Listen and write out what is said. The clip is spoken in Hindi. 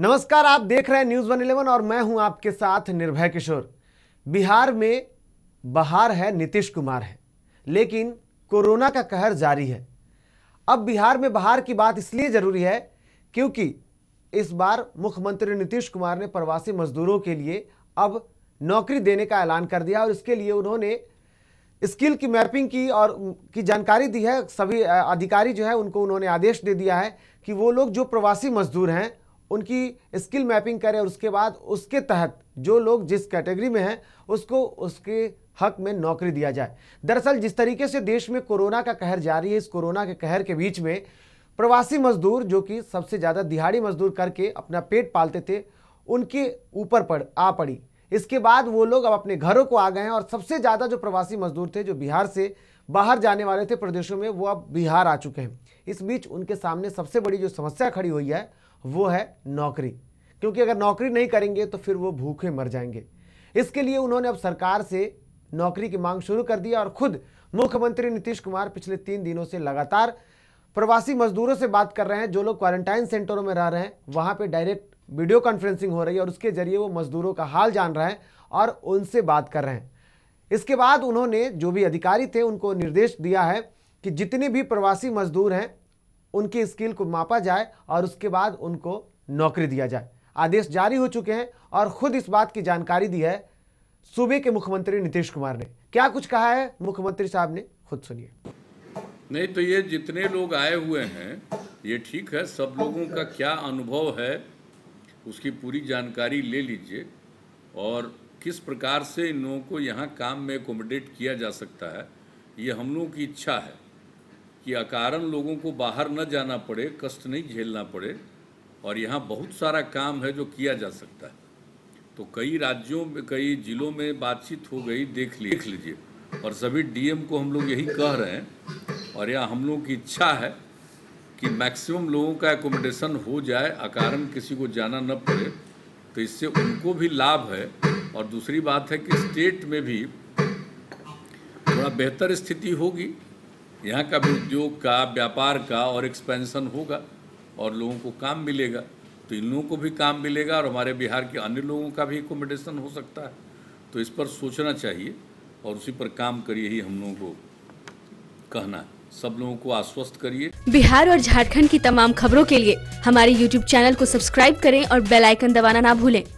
नमस्कार आप देख रहे हैं न्यूज वन इलेवन और मैं हूं आपके साथ निर्भय किशोर बिहार में बहार है नीतीश कुमार है लेकिन कोरोना का कहर जारी है अब बिहार में बहार की बात इसलिए जरूरी है क्योंकि इस बार मुख्यमंत्री नीतीश कुमार ने प्रवासी मजदूरों के लिए अब नौकरी देने का ऐलान कर दिया और इसके लिए उन्होंने स्किल की मैपिंग की और की जानकारी दी है सभी अधिकारी जो है उनको उन्होंने आदेश दे दिया है कि वो लोग जो प्रवासी मजदूर हैं उनकी स्किल मैपिंग करें और उसके बाद उसके तहत जो लोग जिस कैटेगरी में हैं उसको उसके हक में नौकरी दिया जाए दरअसल जिस तरीके से देश में कोरोना का कहर जारी है इस कोरोना के कहर के बीच में प्रवासी मजदूर जो कि सबसे ज़्यादा दिहाड़ी मजदूर करके अपना पेट पालते थे उनके ऊपर पड़ आ पड़ी इसके बाद वो लोग अब अपने घरों को आ गए हैं और सबसे ज़्यादा जो प्रवासी मजदूर थे जो बिहार से बाहर जाने वाले थे प्रदेशों में वो अब बिहार आ चुके हैं इस बीच उनके सामने सबसे बड़ी जो समस्या खड़ी हुई है वो है नौकरी क्योंकि अगर नौकरी नहीं करेंगे तो फिर वो भूखे मर जाएंगे इसके लिए उन्होंने अब सरकार से नौकरी की मांग शुरू कर दी और खुद मुख्यमंत्री नीतीश कुमार पिछले तीन दिनों से लगातार प्रवासी मजदूरों से बात कर रहे हैं जो लोग क्वारंटाइन सेंटरों में रह रहे हैं वहाँ पे डायरेक्ट वीडियो कॉन्फ्रेंसिंग हो रही है और उसके जरिए वो मजदूरों का हाल जान रहे हैं और उनसे बात कर रहे हैं इसके बाद उन्होंने जो भी अधिकारी थे उनको निर्देश दिया है कि जितने भी प्रवासी मजदूर हैं उनकी स्किल को मापा जाए और उसके बाद उनको नौकरी दिया जाए आदेश जारी हो चुके हैं और खुद इस बात की जानकारी दी है सूबे के मुख्यमंत्री नीतीश कुमार ने क्या कुछ कहा है मुख्यमंत्री साहब ने खुद सुनिए नहीं तो ये जितने लोग आए हुए हैं ये ठीक है सब लोगों का क्या अनुभव है उसकी पूरी जानकारी ले लीजिए और किस प्रकार से इन लोगों को यहाँ काम में एकोमोडेट किया जा सकता है ये हम लोगों की इच्छा है कि अकारण लोगों को बाहर न जाना पड़े कष्ट नहीं झेलना पड़े और यहाँ बहुत सारा काम है जो किया जा सकता है तो कई राज्यों में कई जिलों में बातचीत हो गई देख लिख लीजिए और सभी डीएम को हम लोग यही कह रहे हैं और यह हम लोगों की इच्छा है कि मैक्सिमम लोगों का एकोमोडेशन हो जाए अकारण किसी को जाना न पड़े तो इससे उनको भी लाभ है और दूसरी बात है कि स्टेट में भी थोड़ा बेहतर स्थिति होगी यहाँ का भी उद्योग का व्यापार का और एक्सपेंशन होगा और लोगों को काम मिलेगा तो इन लोगों को भी काम मिलेगा और हमारे बिहार के अन्य लोगों का भी एकोमोडेशन हो सकता है तो इस पर सोचना चाहिए और उसी पर काम करिए ही हम लोगों को कहना है सब लोगों को आश्वस्त करिए बिहार और झारखंड की तमाम खबरों के लिए हमारे यूट्यूब चैनल को सब्सक्राइब करें और बेल आइकन दबाना ना भूलें